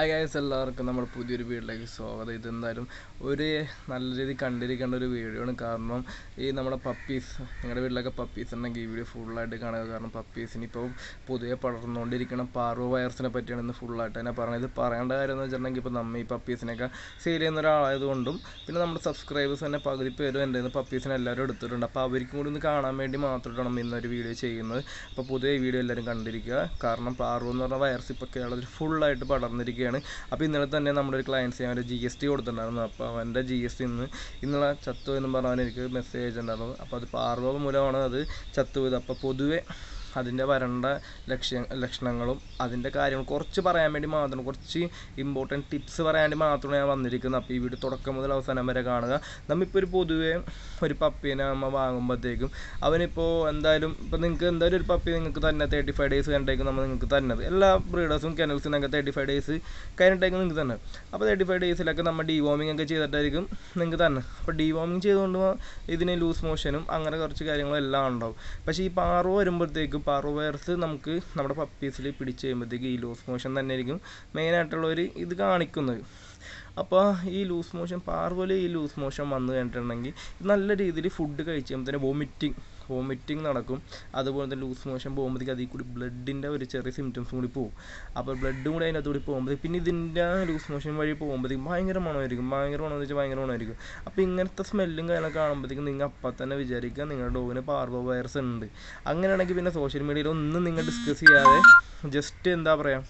hi guys എല്ലാവർക്കും നമ്മൾ പുതിയൊരു വീട്ടിലേക്ക് സ്വാഗതം ഇതെന്തായാലും ഒരു നല്ല രീതിയിൽ കണ്ടിരിക്കേണ്ട ഒരു വീഡിയോ ആണ് കാരണം ഈ നമ്മുടെ പപ്പീസ് നിങ്ങളുടെ വീട്ടിലൊക്കെ പപ്പീസ് ഉണ്ടെങ്കിൽ ഈ വീഡിയോ ഫുള്ളായിട്ട് കാണുക കാരണം പപ്പീസിന് ഇപ്പോൾ പൊതുവെ പടർന്നുകൊണ്ടിരിക്കുന്ന പാറോ വൈറസിനെ പറ്റിയാണ് ഇന്ന് ഫുള്ളായിട്ട് തന്നെ പറഞ്ഞത് പറയേണ്ട കാര്യം എന്ന് വെച്ചിട്ടുണ്ടെങ്കിൽ ഇപ്പോൾ നമ്മൾ ഈ പപ്പീസിനെയൊക്കെ സെയിൽ ചെയ്യുന്ന കൊണ്ടും പിന്നെ നമ്മുടെ സബ്സ്ക്രൈബേഴ്സ് തന്നെ പകുതി പേരും എൻ്റെ പപ്പീസിനെ എല്ലാവരും എടുത്തിട്ടുണ്ട് അപ്പോൾ അവർക്കും കൂടി ഒന്ന് കാണാൻ വേണ്ടി മാത്രമാണ് ഇന്നൊരു വീഡിയോ ചെയ്യുന്നത് അപ്പോൾ പൊതുവെ ഈ വീഡിയോ എല്ലാവരും കണ്ടിരിക്കുക കാരണം പാറോ എന്ന് പറഞ്ഞ വൈറസ് ഇപ്പോൾ കേരളത്തിൽ ഫുള്ളായിട്ട് പടർന്നിരിക്കുകയാണ് ചെയ്യാണ് അപ്പോൾ ഇന്നലെ തന്നെ നമ്മുടെ ഒരു ക്ലയൻസിന് അവൻ്റെ ജി എസ് ടി കൊടുത്തിട്ടുണ്ടായിരുന്നു അപ്പോൾ അവൻ്റെ ജി എസ് ടി ഇന്ന് ഇന്നുള്ള ചത്തു എന്ന് പറഞ്ഞവൻ എനിക്ക് മെസ്സേജ് അയച്ചിട്ടുണ്ടായിരുന്നു അപ്പോൾ അത് പാർവ മൂലമാണ് അത് ചത്തു പോയത് അപ്പോൾ പൊതുവേ അതിൻ്റെ വരണ്ട ലക്ഷ്യ ലക്ഷണങ്ങളും അതിൻ്റെ കാര്യങ്ങൾ കുറച്ച് പറയാൻ വേണ്ടി മാത്രം കുറച്ച് ഇമ്പോർട്ടൻറ്റ് ടിപ്സ് പറയാൻ വേണ്ടി മാത്രമാണ് ഞാൻ വന്നിരിക്കുന്നത് അപ്പോൾ ഈ വീട് തുടക്കം മുതൽ അവസാനം വരെ കാണുക നമ്മിപ്പോൾ ഒരു പൊതുവേ ഒരു പപ്പീനെ നമ്മൾ വാങ്ങുമ്പോഴത്തേക്കും അവനിപ്പോൾ എന്തായാലും ഇപ്പോൾ നിങ്ങൾക്ക് എന്തായാലും ഒരു പപ്പി നിങ്ങൾക്ക് തന്നെ തേർട്ടി ഫൈവ് ഡേയ്സ് കഴിഞ്ഞിട്ട് നമ്മൾ നിങ്ങൾക്ക് തന്നത് എല്ലാ ബ്രീഡേഴ്സും ഒക്കെ തേർട്ടി ഫൈവ് ഡേയ്സ് കഴിഞ്ഞിട്ടേക്ക് നിങ്ങൾക്ക് തന്നെ അപ്പോൾ തേർട്ടി ഫൈവ് ഡേയ്സിലൊക്കെ നമ്മൾ ഡിവോമിംഗ് ഒക്കെ ചെയ്തിട്ടായിരിക്കും നിങ്ങൾക്ക് തന്നെ അപ്പോൾ ഡിവോമിംഗ് ചെയ്തുകൊണ്ട് ഇതിന് ലൂസ് മോഷനും അങ്ങനെ കുറച്ച് കാര്യങ്ങളും എല്ലാം ഉണ്ടാവും പക്ഷേ ഈ പാറു വരുമ്പോഴത്തേക്കും പാറു വൈറസ് നമുക്ക് നമ്മുടെ പപ്പീസിൽ പിടിച്ച് കഴിയുമ്പോഴത്തേക്ക് ഈ ലൂസ് മോഷൻ തന്നെ ആയിരിക്കും മെയിനായിട്ടുള്ള ഒരു ഇത് കാണിക്കുന്നത് അപ്പോൾ ഈ ലൂസ് മോഷൻ പോലെ ഈ ലൂസ് മോഷൻ വന്നു കഴിഞ്ഞിട്ടുണ്ടെങ്കിൽ നല്ല രീതിയിൽ ഫുഡ് കഴിച്ച് കഴിയുമ്പോൾ തന്നെ വൊമിറ്റിംഗ് വോമിറ്റിംഗ് നടക്കും അതുപോലെ തന്നെ ലൂസ് മോഷൻ പോകുമ്പോഴത്തേക്ക് അതിൽ കൂടി ബ്ലഡിൻ്റെ ഒരു ചെറിയ സിംറ്റംസും കൂടി പോകും അപ്പോൾ ബ്ലഡും കൂടി അതിനകത്ത് കൂടി പോകുമ്പോഴത്തേക്ക് പിന്നെ ഇതിൻ്റെ ലൂസ് മോഷൻ വഴി പോകുമ്പോഴത്തേക്കും ഭയങ്കര മണമായിരിക്കും ഭയങ്കര മണമെന്ന് വെച്ചാൽ ഭയങ്കര മണമായിരിക്കും അപ്പോൾ ഇങ്ങനത്തെ സ്മെല്ലും കാര്യങ്ങളൊക്കെ കാണുമ്പോഴത്തേക്കും നിങ്ങൾ അപ്പം തന്നെ വിചാരിക്കുക നിങ്ങളുടെ ഡോഗിന് പാർവോ വൈറസ് ഉണ്ട് അങ്ങനെയാണെങ്കിൽ പിന്നെ സോഷ്യൽ മീഡിയയിൽ ഒന്നും നിങ്ങൾ ഡിസ്കസ് ചെയ്യാതെ ജസ്റ്റ് എന്താ പറയുക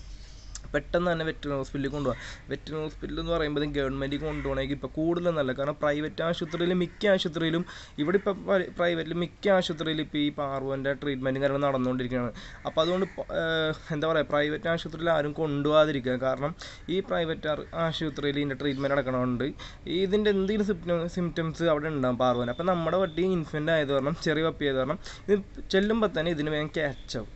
പെട്ടെന്ന് തന്നെ വെറ്റിനറി ഹോസ്പിറ്റലിൽ കൊണ്ടുപോകാം വെറ്റിനറി ഹോസ്പിറ്റൽ എന്ന് പറയുമ്പോൾ ഗവൺമെൻറ് കൊണ്ടുപോകണമെങ്കിൽ ഇപ്പോൾ കൂടുതൽ നല്ല കാരണം പ്രൈവറ്റ് ആശുപത്രിയിൽ മിക്ക ആശുപത്രിയിലും ഇവിടെ ഇപ്പോൾ പ്രൈവറ്റിൽ മിക്ക ആശുപത്രിയിലും ഇപ്പോൾ ഈ പാർവൻ്റെ ട്രീറ്റ്മെൻറ്റും കാര്യങ്ങൾ നടന്നുകൊണ്ടിരിക്കുകയാണ് അപ്പോൾ അതുകൊണ്ട് എന്താ പറയുക പ്രൈവറ്റ് ആശുപത്രിയിൽ ആരും കൊണ്ടുപോകാതിരിക്കുക കാരണം ഈ പ്രൈവറ്റ് ആശുപത്രിയിൽ ഇതിൻ്റെ ട്രീറ്റ്മെൻറ്റ് നടക്കണമുണ്ട് ഇതിൻ്റെ എന്തെങ്കിലും സിംറ്റംസ് അവിടെ ഉണ്ടാകും പാർവൻ അപ്പോൾ നമ്മുടെ വട്ടി ഇൻഫെൻ്റ് ആയത് കാരണം ചെറിയ പപ്പി ആയത് കാരണം ഇത് ചെല്ലുമ്പോൾ തന്നെ ഇതിന് വേഗം ക്യാച്ച് ആവും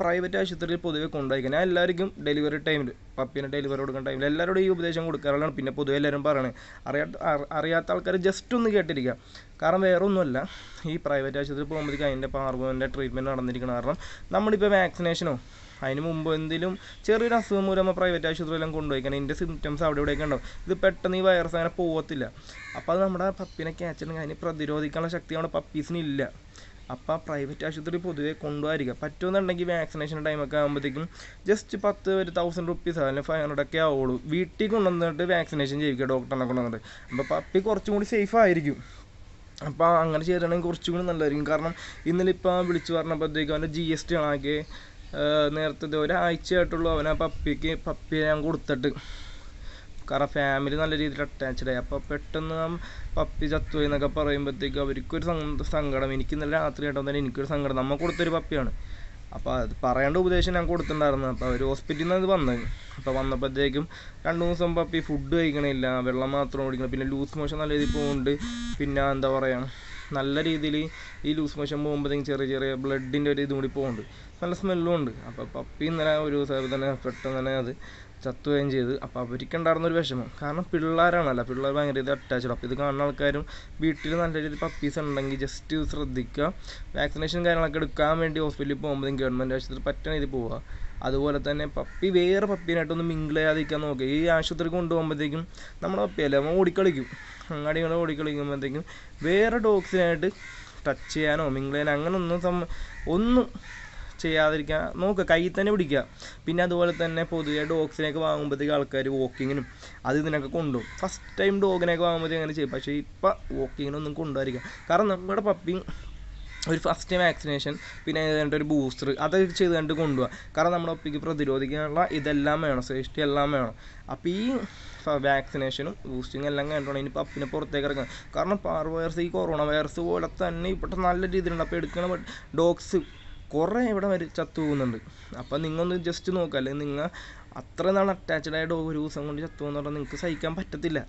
പ്രൈവറ്റ് ആശുപത്രിയിൽ പൊതുവെ കൊണ്ടുപോയിക്കുക ഞാൻ എല്ലാവർക്കും ഡെലിവറി ടൈമിൽ പപ്പീനെ ഡെലിവറി കൊടുക്കുന്ന ടൈമിൽ എല്ലാവരോടും ഈ ഉപദേശം കൊടുക്കാറുള്ളതാണ് പിന്നെ പൊതുവെ എല്ലാവരും പറയണത് അറിയാത്ത അറിയാത്ത ആൾക്കാർ ജസ്റ്റ് ഒന്ന് കേട്ടിരിക്കുക കാരണം വേറെ ഒന്നുമല്ല ഈ പ്രൈവറ്റ് ആശുപത്രിയിൽ പോകുമ്പോഴത്തേക്കും അതിൻ്റെ പാർവൻ്റെ ട്രീറ്റ്മെൻറ്റ് നടന്നിരിക്കണം കാരണം നമ്മളിപ്പോൾ വാക്സിനേഷനോ അതിന് മുമ്പ് എന്തെങ്കിലും ചെറിയൊരു അസുഖം മൂലം പ്രൈവറ്റ് ആശുപത്രിയിലെല്ലാം കൊണ്ടുപോയിക്കണം ഇതിൻ്റെ സിംറ്റംസ് അവിടെ ഇവിടെയൊക്കെ ഉണ്ടാവും ഇത് പെട്ടെന്ന് ഈ വൈറസ് അങ്ങനെ പോകത്തില്ല അപ്പോൾ അത് നമ്മുടെ പപ്പീനെ ക്യാച്ച് ഉണ്ടെങ്കിൽ അതിന് പ്രതിരോധിക്കാനുള്ള ശക്തി നമ്മുടെ പപ്പീസിനില്ല അപ്പോൾ ആ പ്രൈവറ്റ് ആശുപത്രി പൊതുവെ കൊണ്ടുപോകാതിരിക്കുക പറ്റുമെന്നുണ്ടെങ്കിൽ വാക്സിനേഷൻ ടൈമൊക്കെ ആകുമ്പോഴത്തേക്കും ജസ്റ്റ് പത്ത് ഒരു തൗസൻഡ് റുപ്പീസ് അല്ലെങ്കിൽ ഫൈവ് ഹൺഡ്രഡ് ഒക്കെ ആവുള്ളൂ വീട്ടിൽ കൊണ്ടുവന്നിട്ട് വാക്സിനേഷൻ ചെയ്യിക്കുക ഡോക്ടറിനെ കൊണ്ടുവന്നിട്ട് അപ്പോൾ പപ്പി കുറച്ചും കൂടി സേഫ് ആയിരിക്കും അപ്പോൾ അങ്ങനെ ചെയ്തിട്ടുണ്ടെങ്കിൽ കുറച്ചും കൂടി നല്ലതായിരിക്കും കാരണം ഇന്നലെ ഇപ്പോൾ വിളിച്ചു പറഞ്ഞപ്പോഴത്തേക്കും അവൻ്റെ ജി എസ് ടി ആണെങ്കിൽ നേരത്തെ ഒരാഴ്ചയായിട്ടുള്ളൂ അവൻ പപ്പിക്ക് പപ്പിയെ ഞാൻ കൊടുത്തിട്ട് കാരണം ഫാമിലി നല്ല രീതിയിൽ അറ്റാച്ച്ഡ് ആയി അപ്പോൾ പെട്ടെന്ന് പപ്പി ചത്തു എന്നൊക്കെ പറയുമ്പോഴത്തേക്കും അവർക്കൊരു സങ്കടം എനിക്ക് ഇന്നലെ രാത്രി കേട്ടപ്പോൾ തന്നെ എനിക്കൊരു സങ്കടം നമ്മൾ കൊടുത്തൊരു പപ്പിയാണ് അപ്പോൾ അത് പറയേണ്ട ഉപദേശം ഞാൻ കൊടുത്തിട്ടുണ്ടായിരുന്നു അപ്പോൾ അവർ ഹോസ്പിറ്റലിൽ നിന്ന് അത് വന്നത് അപ്പോൾ വന്നപ്പോഴത്തേക്കും രണ്ട് ദിവസം പപ്പി ഫുഡ് കഴിക്കണില്ല വെള്ളം മാത്രം കുടിക്കണം പിന്നെ ലൂസ് മോഷൻ നല്ല രീതിയിൽ പോകുന്നുണ്ട് പിന്നെ എന്താ പറയുക നല്ല രീതിയിൽ ഈ ലൂസ് മോഷൻ പോകുമ്പോഴത്തേക്കും ചെറിയ ചെറിയ ബ്ലഡിൻ്റെ ഒരു ഇതും കൂടി പോകുന്നുണ്ട് നല്ല സ്മെല്ലും ഉണ്ട് അപ്പോൾ പപ്പി ഇന്നലെ ഒരു ദിവസം തന്നെ പെട്ടെന്ന് തന്നെ അത് ചത്തുകയും ചെയ്ത് അപ്പോൾ ഒരു വിഷമം കാരണം പിള്ളേരാണല്ലോ പിള്ളേർ ഭയങ്കര ഇത് അറ്റാച്ച്ഡ് അപ്പോൾ ഇത് കാണുന്ന ആൾക്കാരും വീട്ടിൽ നല്ല രീതിയിൽ പപ്പീസ് ഉണ്ടെങ്കിൽ ജസ്റ്റ് ശ്രദ്ധിക്കുക വാക്സിനേഷൻ കാര്യങ്ങളൊക്കെ എടുക്കാൻ വേണ്ടി ഹോസ്പിറ്റലിൽ പോകുമ്പോഴും ഗവൺമെൻറ് ആശുപത്രി പറ്റണ രീതിയിൽ പോവുക അതുപോലെ തന്നെ പപ്പി വേറെ പപ്പീനായിട്ടൊന്നും മിങ്കിൾ ചെയ്യാതിരിക്കാൻ നോക്കുക ഈ ആശുപത്രി കൊണ്ടുപോകുമ്പോഴത്തേക്കും നമ്മുടെ പപ്പിയല്ലേ നമ്മൾ ഓടിക്കളിക്കും അങ്ങാടി ഇങ്ങനെ ഓടിക്കളിക്കുമ്പോഴത്തേക്കും വേറെ ഡോഗ്സിനായിട്ട് ടച്ച് ചെയ്യാനോ മിങ്കിൾ ചെയ്യാനോ ഒന്നും സം ഒന്നും ചെയ്യാതിരിക്കുക നോക്കുക കയ്യിൽ തന്നെ പിടിക്കുക പിന്നെ അതുപോലെ തന്നെ പൊതുവെ ഡോഗ്സിനെയൊക്കെ വാങ്ങുമ്പോഴത്തേക്ക് ആൾക്കാർ വോക്കിങ്ങിനും അത് ഇതിനൊക്കെ കൊണ്ടുപോകും ഫസ്റ്റ് ടൈം ഡോഗിനെയൊക്കെ വാങ്ങുമ്പോഴത്തേക്ക് അങ്ങനെ ചെയ്യും പക്ഷേ ഇപ്പം വോക്കിങ്ങിനൊന്നും കൊണ്ടുവരിക കാരണം നമ്മുടെ പപ്പി ഒരു ഫസ്റ്റ് വാക്സിനേഷൻ പിന്നെ ഏതാണ്ട് ഒരു ബൂസ്റ്റർ അതൊക്കെ ചെയ്ത് കണ്ട് കൊണ്ടുപോകാം കാരണം നമ്മുടെ ഒപ്പിക്ക് പ്രതിരോധിക്കാനുള്ള ഇതെല്ലാം വേണം സേഫ്റ്റി എല്ലാം വേണം അപ്പോൾ ഈ വാക്സിനേഷനും ബൂസ്റ്റിങ്ങും എല്ലാം കഴിഞ്ഞിട്ടാണ് ഇനി പപ്പിനെ പുറത്തേക്ക് ഇറങ്ങുക കാരണം പാർ വൈറസ് ഈ കൊറോണ വൈറസ് പോലെ തന്നെ ഇപ്പോഴത്തെ നല്ല രീതിയിലുണ്ട് അപ്പോൾ എടുക്കണ ഡോഗ്സ് കുറേ ഇവിടെ വരെ ചത്തു പോകുന്നുണ്ട് അപ്പം നിങ്ങൾ ഒന്ന് ജസ്റ്റ് നോക്കുക അല്ലെങ്കിൽ നിങ്ങൾ അത്ര നാൾ അറ്റാച്ച്ഡ് ആയ ഡോഗ് ഒരു ദിവസം കൊണ്ട് ചത്തു എന്ന് പറഞ്ഞാൽ നിങ്ങൾക്ക് സഹിക്കാൻ പറ്റത്തില്ല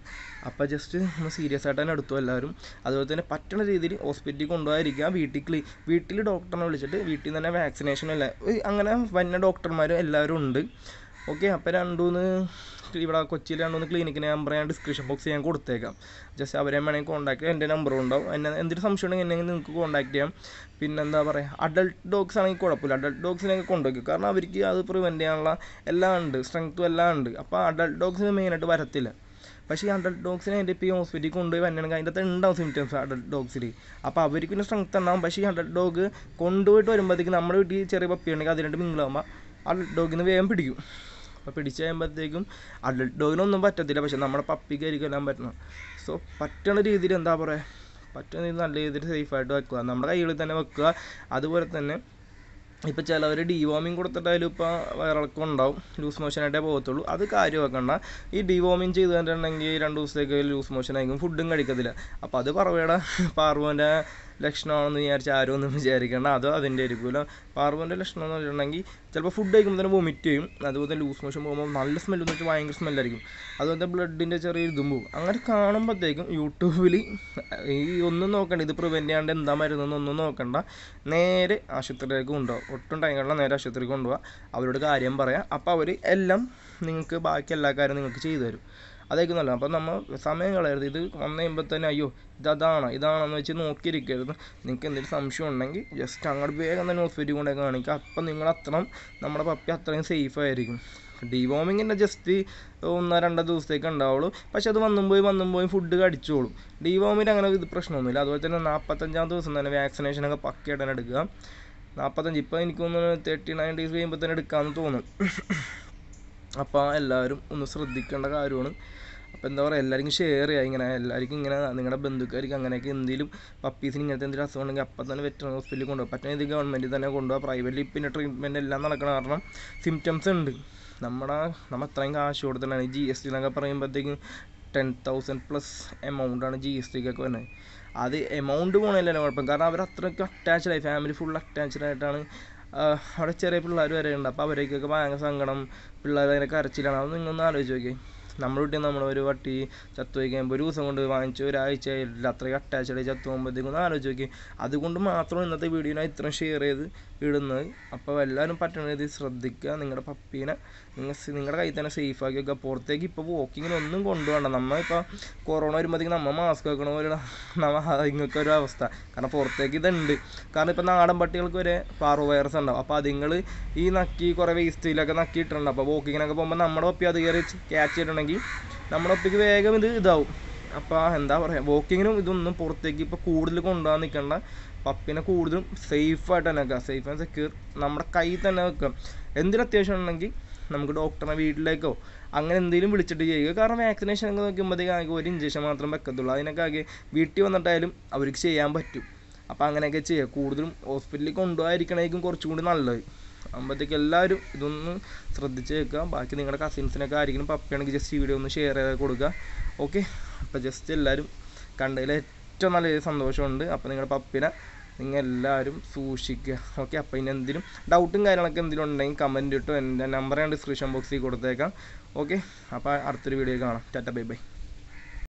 അപ്പോൾ ജസ്റ്റ് നമ്മൾ സീരിയസ് ആയിട്ട് തന്നെ എടുത്തു എല്ലാവരും അതുപോലെ തന്നെ പറ്റുന്ന രീതിയിൽ ഹോസ്പിറ്റലിൽ കൊണ്ടുപോകാതിരിക്കുക വീട്ടിൽ ക്ലീ വീട്ടിൽ ഡോക്ടറിനെ വിളിച്ചിട്ട് വീട്ടിൽ തന്നെ വാക്സിനേഷൻ അല്ല അങ്ങനെ വന്ന ഡോക്ടർമാരും എല്ലാവരും ഉണ്ട് ഓക്കെ അപ്പോൾ രണ്ടു മൂന്ന് ഇവിടെ കൊച്ചിയിൽ രണ്ട് മൂന്ന് ക്ലിനിക്കിന് നമ്പർ ഞാൻ ഡിസ്ക്രിപ്ഷൻ ബോക്സ് ഞാൻ കൊടുത്തേക്കാം ജസ്റ്റ് അവരെ വേണമെങ്കിൽ കോൺടാക്ട് എൻ്റെ നമ്പറും ഉണ്ടാവും എന്നെ എന്തൊരു സംശയം ഉണ്ടെങ്കിൽ എന്നെ നിങ്ങൾക്ക് കോൺടാക്ട് ചെയ്യാം പിന്നെ എന്താ പറയുക അഡൾട്ട് ഡോഗ്സ് ആണെങ്കിൽ കുഴപ്പമില്ല അഡൾട്ട് ഡോഗ്സിനൊക്കെ കൊണ്ടുവയ്ക്കും കാരണം അവർക്ക് അത് പ്രിവെൻറ്റ് ചെയ്യാനുള്ള എല്ലാം ഉണ്ട് സ്ട്രെങ്ത്തും എല്ലാം ഉണ്ട് അപ്പോൾ അഡൾട്ട് ഡോഗ്സിന് മെയിനായിട്ട് വരത്തില്ല പക്ഷേ ഈ അഡൾട്ട് ഡോഗ്സിനെ എൻ്റെ ഇപ്പോൾ ഈ ഹോസ്പിറ്റലിൽ കൊണ്ടുപോയി വരണമെങ്കിൽ അതിൻ്റെ അകത്ത് ഉണ്ടാവും സിംറ്റംസ് അഡൾട്ട് ഡോഗ്സിൽ അപ്പോൾ അവർക്ക് പിന്നെ സ്ട്രെങ്ത് ഉണ്ടാവും പക്ഷേ ഈ അഡൾട്ട് ഡോഗ് കൊണ്ടുപോയിട്ട് വരുമ്പോഴത്തേക്ക് നമ്മുടെ വീട്ടിൽ ചെറിയ പപ്പി ഉണ്ടെങ്കിൽ അതിനായിട്ട് മിങ്കിളാകുമ്പോൾ അഡൾട്ട് ഡോഗിന് വേഗം പിടിക്കും അപ്പോൾ പിടിച്ചു കഴിയുമ്പോഴത്തേക്കും അഡൽട്ട് ഡോഗിനൊന്നും പറ്റത്തില്ല പക്ഷെ നമ്മുടെ പപ്പിക്ക് ആയിരിക്കും എല്ലാം പറ്റണം സോ പറ്റണ രീതിയിൽ എന്താ പറയുക പറ്റുന്ന രീതിയിൽ നല്ല രീതിയിൽ സേഫായിട്ട് വെക്കുക നമ്മുടെ കയ്യിൽ തന്നെ വെക്കുക അതുപോലെ തന്നെ ഇപ്പം ചിലവർ ഡിവോമിങ് കൊടുത്തിട്ടായാലും ഇപ്പോൾ വയറിളക്കം ഉണ്ടാവും ലൂസ് മോഷനായിട്ടേ പോകത്തുള്ളൂ അത് കാര്യം വെക്കണ്ട ഈ ഡിവോമിങ് ചെയ്ത് കണ്ടിട്ടുണ്ടെങ്കിൽ രണ്ട് ദിവസത്തേക്ക് ലൂസ് മോഷനായിരിക്കും ഫുഡും കഴിക്കത്തില്ല അപ്പോൾ അത് പറവയുടെ പാർവോൻ്റെ ലക്ഷണമാണെന്ന് വിചാരിച്ച് ആരും ഒന്നും വിചാരിക്കേണ്ട അതോ അതിൻ്റെ ആയിരിക്കുമല്ലോ പാർവോൻ്റെ ലക്ഷണം എന്ന് പറഞ്ഞിട്ടുണ്ടെങ്കിൽ ചിലപ്പോൾ ഫുഡ് കഴിക്കുമ്പോൾ തന്നെ വൊമിറ്റ് ചെയ്യും അതുപോലെ തന്നെ ലൂസ് മോഷൻ പോകുമ്പോൾ നല്ല സ്മെല്ല് എന്ന് വെച്ചാൽ ഭയങ്കര സ്മെല്ലായിരിക്കും അതുപോലെ ബ്ലഡിൻ്റെ ചെറിയ ഇതും പോകും അങ്ങനെ കാണുമ്പോഴത്തേക്കും യൂട്യൂബിൽ ഈ ഒന്നും നോക്കണ്ട ഇത് പ്രിവെൻറ്റ് ചെയ്യാണ്ട് എന്താ ഒന്നും നോക്കണ്ട നേരെ ആശുപത്രിയിലേക്ക് കൊണ്ടുപോകാം ഒട്ടും ടൈം നേരെ ആശുപത്രിക്ക് കൊണ്ടുപോകാം അവരോട് കാര്യം പറയാം അപ്പോൾ അവർ എല്ലാം നിങ്ങൾക്ക് ബാക്കി എല്ലാ കാര്യവും നിങ്ങൾക്ക് ചെയ്തു തരും അതായിരിക്കും നല്ലത് അപ്പോൾ നമ്മൾ സമയം കളയരുത് ഇത് വന്നു കഴിയുമ്പോൾ തന്നെ അയ്യോ അതാണ് ഇതാണെന്ന് വെച്ച് നോക്കിയിരിക്കരുത് നിങ്ങൾക്ക് എന്തെങ്കിലും സംശയം ഉണ്ടെങ്കിൽ ജസ്റ്റ് അങ്ങോട്ട് വേഗം തന്നെ ഹോസ്പിറ്റലിൽ കൊണ്ടേ കാണിക്കുക അപ്പം നിങ്ങൾ അത്രയും നമ്മുടെ പപ്പി അത്രയും സേഫ് ആയിരിക്കും ഡിവോമിങ്ങിൻ്റെ ജസ്റ്റ് ഒന്നോ രണ്ടോ ദിവസത്തേക്ക് ഉണ്ടാവുള്ളൂ പക്ഷെ അത് വന്നും പോയി വന്നും പോയി ഫുഡ് കടിച്ചോളും ഡിവോമിൽ അങ്ങനെ ഇത് പ്രശ്നമൊന്നുമില്ല അതുപോലെ തന്നെ നാൽപ്പത്തഞ്ചാം ദിവസം തന്നെ വാക്സിനേഷനൊക്കെ പക്കയായിട്ട് തന്നെ എടുക്കുക നാൽപ്പത്തഞ്ച് ഇപ്പം എനിക്ക് തോന്നുന്നു തേർട്ടി നയൻ ഡേയ്സ് കഴിയുമ്പോൾ തന്നെ എടുക്കാമെന്ന് തോന്നും അപ്പോൾ എല്ലാവരും ഒന്ന് ശ്രദ്ധിക്കേണ്ട കാര്യമാണ് അപ്പോൾ എന്താ പറയുക എല്ലാവർക്കും ഷെയർ ചെയ്യുക ഇങ്ങനെ എല്ലാവർക്കും ഇങ്ങനെ നിങ്ങളുടെ ബന്ധുക്കാർക്ക് അങ്ങനെയൊക്കെ എന്തെങ്കിലും പപ്പീസിന് ഇങ്ങനത്തെ എന്തെങ്കിലും അസുഖം ഉണ്ടെങ്കിൽ അപ്പം തന്നെ വെറ്ററിനറി ഹോസ്പിറ്റലിൽ കൊണ്ടുപോകും പറ്റുന്ന ഇത് ഗവൺമെന്റിൽ തന്നെ കൊണ്ടുപോകുക പ്രൈവറ്റിൽ പിന്നെ ട്രീറ്റ്മെന്റ് എല്ലാം നടക്കണം കാരണം സിംറ്റംസ് ഉണ്ട് നമ്മുടെ നമ്മൾ അത്രയും കാശ് കൊടുത്തിട്ടാണ് ജി എസ് ടി എന്നൊക്കെ പറയുമ്പോഴത്തേക്കും ടെൻ തൗസൻഡ് പ്ലസ് എമൗണ്ടാണ് ജി എസ് ടിക്കൊക്കെ വരുന്നത് അത് എമൗണ്ട് പോകണമല്ലോ കുഴപ്പം കാരണം അവർ അത്രയ്ക്ക് അറ്റാച്ച്ഡായി ഫാമിലി ഫുൾ അറ്റാച്ച്ഡ് ആയിട്ടാണ് അവിടെ ചെറിയ പിള്ളേർ വരെ ഉണ്ട് അപ്പോൾ അവരേക്കൊക്കെ ഭയങ്കര സങ്കടം പിള്ളേർ അതിനെ കരച്ചിലാണ് അത് ഒന്ന് ആലോചിച്ച് നോക്കി നമ്മുടെ വീട്ടിൽ നമ്മൾ ഒരു വട്ടി ചത്തുപോയി ഒരു ദിവസം കൊണ്ട് വാങ്ങിച്ച് ഒരാഴ്ച ആയില്ല അത്രയും അറ്റാച്ച്ഡ് ആയി ചത്തു പോകുമ്പോഴത്തേക്കും ഒന്ന് ആലോചിച്ച് നോക്കി അതുകൊണ്ട് മാത്രം ഇന്നത്തെ വീഡിയോ ഞാൻ ഇത്രയും ഷെയർ ചെയ്ത് ഇടുന്നത് അപ്പോൾ എല്ലാവരും പറ്റണ രീതിയിൽ ശ്രദ്ധിക്കുക നിങ്ങളുടെ പപ്പീനെ നിങ്ങൾ നിങ്ങളുടെ കയ്യിൽ തന്നെ സേഫ് ആക്കി വെക്കുക പുറത്തേക്ക് ഇപ്പോൾ വോക്കിങ്ങിന് ഒന്നും കൊണ്ടുപോകണ്ട നമ്മളിപ്പോൾ കൊറോണ വരുമ്പോഴത്തേക്ക് നമ്മൾ മാസ്ക് വെക്കണ പോലെ നമ്മൾ ഇങ്ങനത്തെ ഒരു അവസ്ഥ കാരണം പുറത്തേക്ക് ഇതുണ്ട് കാരണം ഇപ്പോൾ നാടൻ പട്ടികൾക്ക് വരെ പാറു വൈറസ് ഉണ്ടാവും അപ്പോൾ അതിങ്ങൾ ഈ നക്കി കുറേ വേസ്റ്റിലൊക്കെ നക്കിയിട്ടുണ്ട് അപ്പോൾ വോക്കിങ്ങിനൊക്കെ പോകുമ്പോൾ നമ്മുടെ ഒപ്പി അത് കയറി ക്യാച്ച് ചെയ്തിട്ടുണ്ടെങ്കിൽ നമ്മുടെ ഒപ്പിക്ക് വേഗം ഇത് ഇതാവും അപ്പോൾ എന്താ പറയുക വോക്കിങ്ങിനും ഇതൊന്നും പുറത്തേക്ക് ഇപ്പോൾ കൂടുതൽ കൊണ്ടുപോകാൻ നിൽക്കേണ്ട പപ്പിനെ കൂടുതലും ആയിട്ട് തന്നെ വെക്കുക സേഫ് ആൻഡ് സെക്യൂർ നമ്മുടെ കയ്യിൽ തന്നെ വെക്കുക എന്തിനത്യാവശ്യം ഉണ്ടെങ്കിൽ നമുക്ക് ഡോക്ടറിനെ വീട്ടിലേക്കോ അങ്ങനെ എന്തെങ്കിലും വിളിച്ചിട്ട് ചെയ്യുക കാരണം വാക്സിനേഷൻ ഒക്കെ നോക്കുമ്പോഴത്തേക്കും ഒരു ഇഞ്ചക്ഷൻ മാത്രം വെക്കത്തുള്ളൂ അതിനൊക്കെ ആകെ വീട്ടിൽ വന്നിട്ടായാലും അവർക്ക് ചെയ്യാൻ പറ്റും അപ്പോൾ അങ്ങനെയൊക്കെ ചെയ്യുക കൂടുതലും ഹോസ്പിറ്റലിൽ കൊണ്ടുപോകാതിരിക്കണമായിരിക്കും കുറച്ചും കൂടി നല്ലത് അപ്പോഴത്തേക്ക് എല്ലാവരും ഇതൊന്ന് ശ്രദ്ധിച്ച് വെക്കുക ബാക്കി നിങ്ങളുടെ കസിൻസിനൊക്കെ ആയിരിക്കണം പപ്പയാണെങ്കിൽ ജസ്റ്റ് ഈ വീഡിയോ ഒന്ന് ഷെയർ ചെയ്ത് കൊടുക്കുക ഓക്കെ അപ്പോൾ ജസ്റ്റ് എല്ലാവരും കണ്ടതിൽ ഏറ്റവും നല്ല സന്തോഷമുണ്ട് അപ്പോൾ നിങ്ങളുടെ പപ്പിനെ നിങ്ങൾ എല്ലാവരും സൂക്ഷിക്കുക ഓക്കെ അപ്പോൾ ഇനി എന്തെങ്കിലും ഡൗട്ടും കാര്യങ്ങളൊക്കെ എന്തെങ്കിലും ഉണ്ടെങ്കിൽ കമൻറ്റ് ഇട്ടോ എൻ്റെ നമ്പർ ഞാൻ ഡിസ്ക്രിപ്ഷൻ ബോക്സിൽ കൊടുത്തേക്കാം ഓക്കെ അപ്പോൾ അടുത്തൊരു വീഡിയോ കാണാം ടാറ്റ ബൈ ബൈ